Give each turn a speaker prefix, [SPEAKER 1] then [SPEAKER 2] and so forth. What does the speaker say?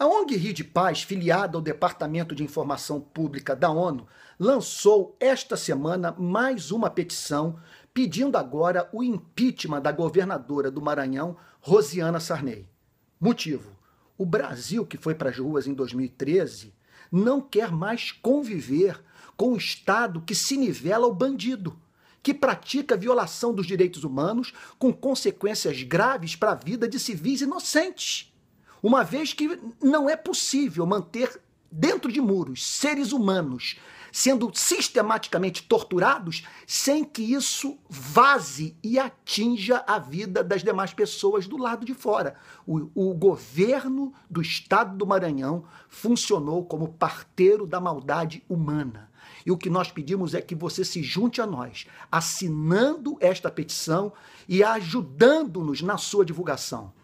[SPEAKER 1] A ONG Rio de Paz, filiada ao Departamento de Informação Pública da ONU, lançou esta semana mais uma petição pedindo agora o impeachment da governadora do Maranhão, Rosiana Sarney. Motivo: o Brasil, que foi para as ruas em 2013, não quer mais conviver com o um Estado que se nivela ao bandido, que pratica violação dos direitos humanos com consequências graves para a vida de civis inocentes uma vez que não é possível manter dentro de muros seres humanos sendo sistematicamente torturados sem que isso vaze e atinja a vida das demais pessoas do lado de fora. O, o governo do estado do Maranhão funcionou como parteiro da maldade humana. E o que nós pedimos é que você se junte a nós, assinando esta petição e ajudando-nos na sua divulgação.